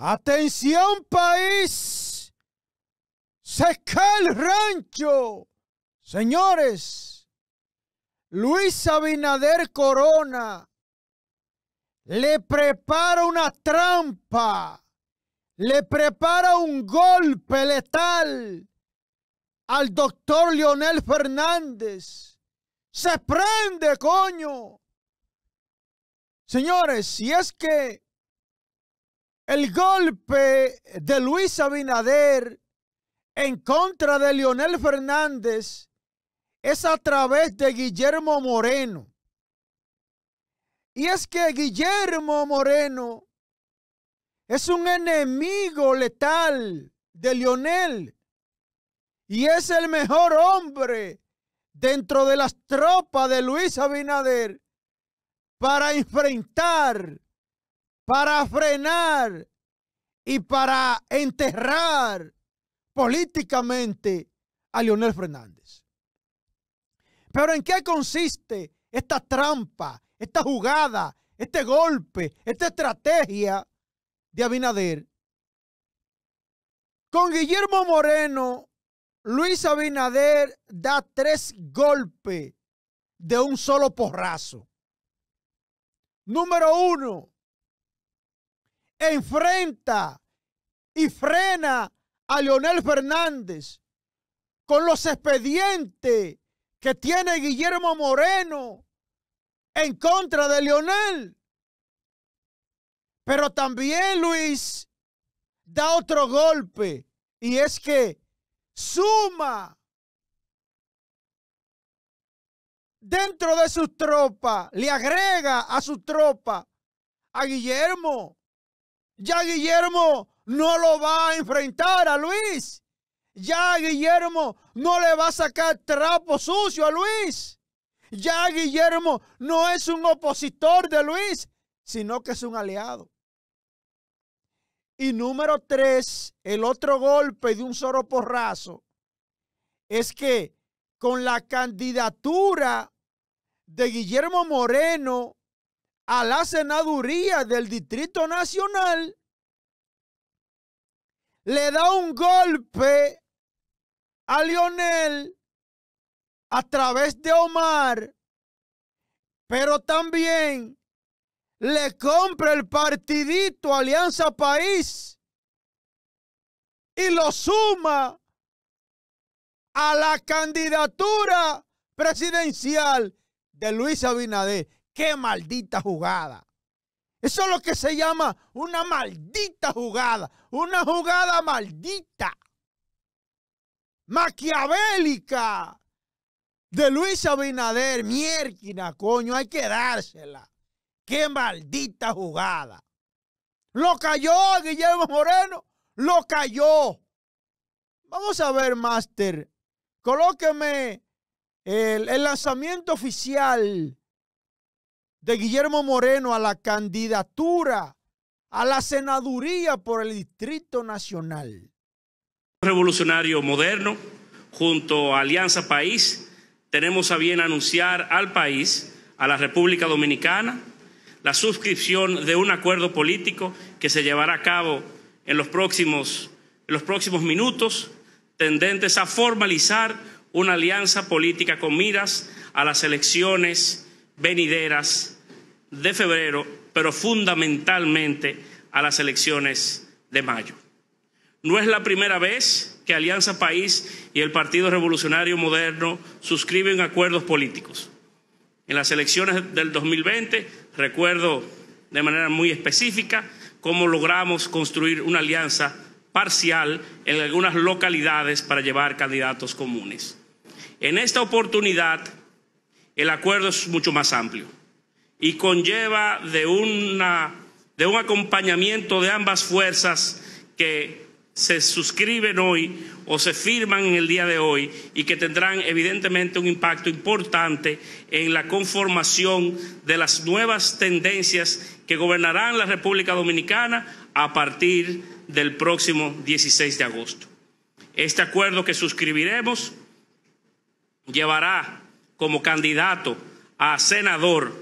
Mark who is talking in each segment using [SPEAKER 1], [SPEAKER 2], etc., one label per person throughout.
[SPEAKER 1] Atención país, se cae el rancho. Señores, Luis Abinader Corona le prepara una trampa, le prepara un golpe letal al doctor Leonel Fernández. Se prende, coño. Señores, si es que el golpe de Luis Abinader en contra de Lionel Fernández es a través de Guillermo Moreno. Y es que Guillermo Moreno es un enemigo letal de Lionel. y es el mejor hombre dentro de las tropas de Luis Abinader para enfrentar para frenar y para enterrar políticamente a Leonel Fernández. Pero ¿en qué consiste esta trampa, esta jugada, este golpe, esta estrategia de Abinader? Con Guillermo Moreno, Luis Abinader da tres golpes de un solo porrazo. Número uno, enfrenta y frena a Leonel Fernández con los expedientes que tiene Guillermo Moreno en contra de Leonel. Pero también Luis da otro golpe y es que suma dentro de su tropa, le agrega a su tropa a Guillermo. Ya Guillermo no lo va a enfrentar a Luis. Ya Guillermo no le va a sacar trapo sucio a Luis. Ya Guillermo no es un opositor de Luis, sino que es un aliado. Y número tres, el otro golpe de un solo porrazo es que con la candidatura de Guillermo Moreno a la senaduría del Distrito Nacional, le da un golpe a Lionel a través de Omar, pero también le compra el partidito Alianza País y lo suma a la candidatura presidencial de Luis Abinader. Qué maldita jugada. Eso es lo que se llama una maldita jugada, una jugada maldita, maquiavélica de Luis Abinader, mierquina, coño, hay que dársela. Qué maldita jugada. Lo cayó Guillermo Moreno, lo cayó. Vamos a ver, Master. Colóqueme el, el lanzamiento oficial de Guillermo Moreno a la candidatura a la senaduría por el Distrito Nacional.
[SPEAKER 2] Revolucionario Moderno, junto a Alianza País, tenemos a bien anunciar al país, a la República Dominicana, la suscripción de un acuerdo político que se llevará a cabo en los próximos, en los próximos minutos, tendentes a formalizar una alianza política con miras a las elecciones venideras de febrero, pero fundamentalmente a las elecciones de mayo. No es la primera vez que Alianza País y el Partido Revolucionario Moderno suscriben acuerdos políticos. En las elecciones del 2020, recuerdo de manera muy específica cómo logramos construir una alianza parcial en algunas localidades para llevar candidatos comunes. En esta oportunidad, el acuerdo es mucho más amplio y conlleva de, de un acompañamiento de ambas fuerzas que se suscriben hoy o se firman en el día de hoy y que tendrán evidentemente un impacto importante en la conformación de las nuevas tendencias que gobernarán la República Dominicana a partir del próximo 16 de agosto. Este acuerdo que suscribiremos llevará como candidato a senador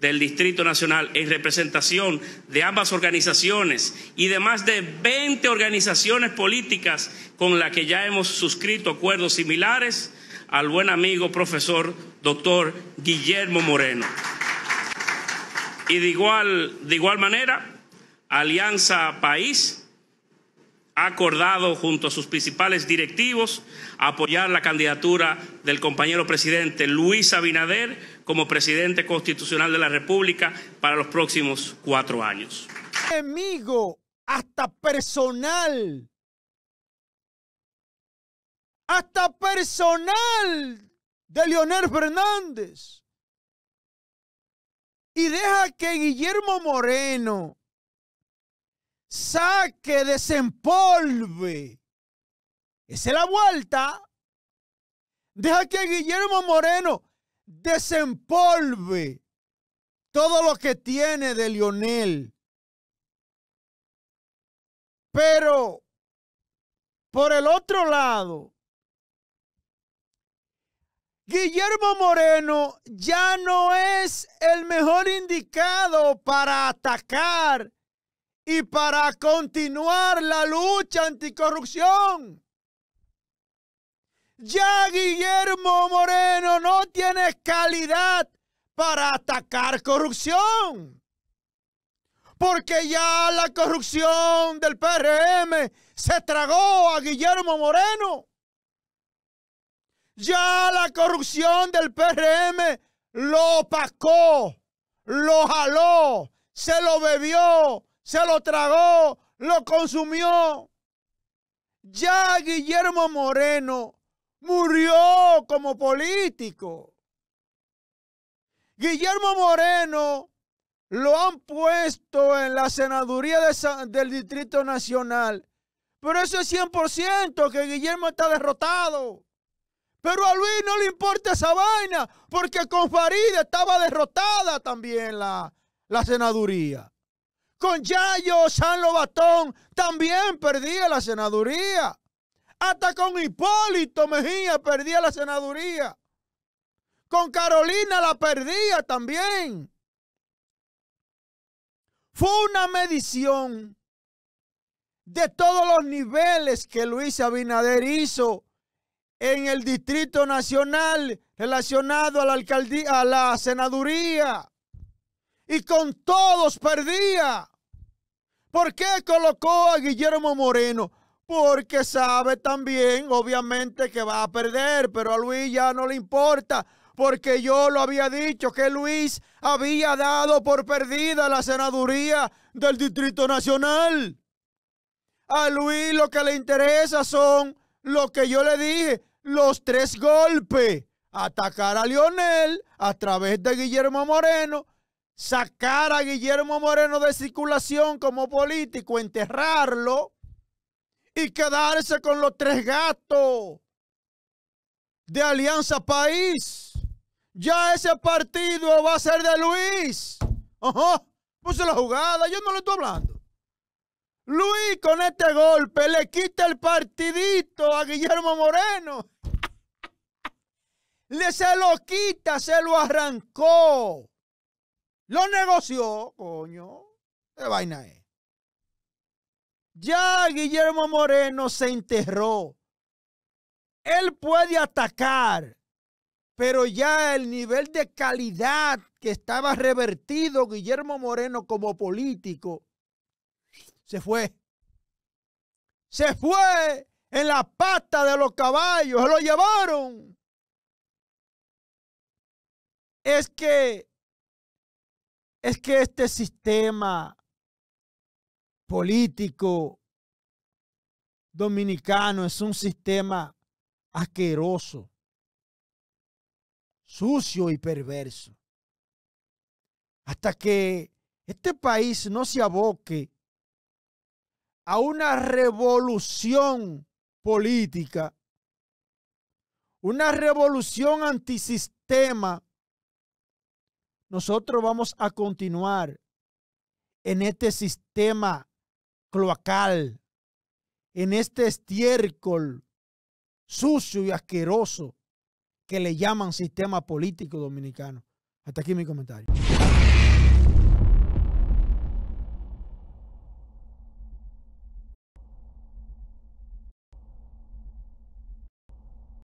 [SPEAKER 2] del Distrito Nacional en representación de ambas organizaciones y de más de 20 organizaciones políticas con las que ya hemos suscrito acuerdos similares al buen amigo profesor doctor Guillermo Moreno. Y de igual, manera, Alianza País ha acordado junto a sus principales directivos apoyar la candidatura del compañero presidente Luis Abinader como presidente constitucional de la República para los próximos cuatro años.
[SPEAKER 1] Enemigo, hasta personal. Hasta personal de Leonel Fernández. Y deja que Guillermo Moreno saque, desempolve. Esa es la vuelta. Deja que Guillermo Moreno desempolve todo lo que tiene de Lionel. Pero por el otro lado, Guillermo Moreno ya no es el mejor indicado para atacar y para continuar la lucha anticorrupción. Ya Guillermo Moreno no tiene calidad para atacar corrupción. Porque ya la corrupción del PRM se tragó a Guillermo Moreno. Ya la corrupción del PRM lo opacó, lo jaló, se lo bebió, se lo tragó, lo consumió. Ya Guillermo Moreno murió como político. Guillermo Moreno lo han puesto en la senaduría del Distrito Nacional. Pero eso es 100% que Guillermo está derrotado. Pero a Luis no le importa esa vaina, porque con Faride estaba derrotada también la, la senaduría. Con Yayo San Batón también perdía la senaduría. Hasta con Hipólito Mejía perdía la senaduría. Con Carolina la perdía también. Fue una medición de todos los niveles que Luis Abinader hizo en el Distrito Nacional relacionado a la alcaldía, a la senaduría y con todos perdía. ¿Por qué colocó a Guillermo Moreno? Porque sabe también, obviamente, que va a perder, pero a Luis ya no le importa, porque yo lo había dicho que Luis había dado por perdida la senaduría del Distrito Nacional. A Luis lo que le interesa son lo que yo le dije, los tres golpes. Atacar a Lionel a través de Guillermo Moreno sacar a Guillermo Moreno de circulación como político, enterrarlo y quedarse con los tres gatos de Alianza País. Ya ese partido va a ser de Luis. Ajá, puse la jugada, yo no le estoy hablando. Luis con este golpe le quita el partidito a Guillermo Moreno. Le se lo quita, se lo arrancó. Lo negoció, coño. ¿Qué vaina es? Ya Guillermo Moreno se enterró. Él puede atacar, pero ya el nivel de calidad que estaba revertido Guillermo Moreno como político se fue. Se fue en la pata de los caballos, se lo llevaron. Es que es que este sistema político dominicano es un sistema asqueroso, sucio y perverso. Hasta que este país no se aboque a una revolución política, una revolución antisistema, nosotros vamos a continuar en este sistema cloacal, en este estiércol sucio y asqueroso que le llaman sistema político dominicano. Hasta aquí mi comentario.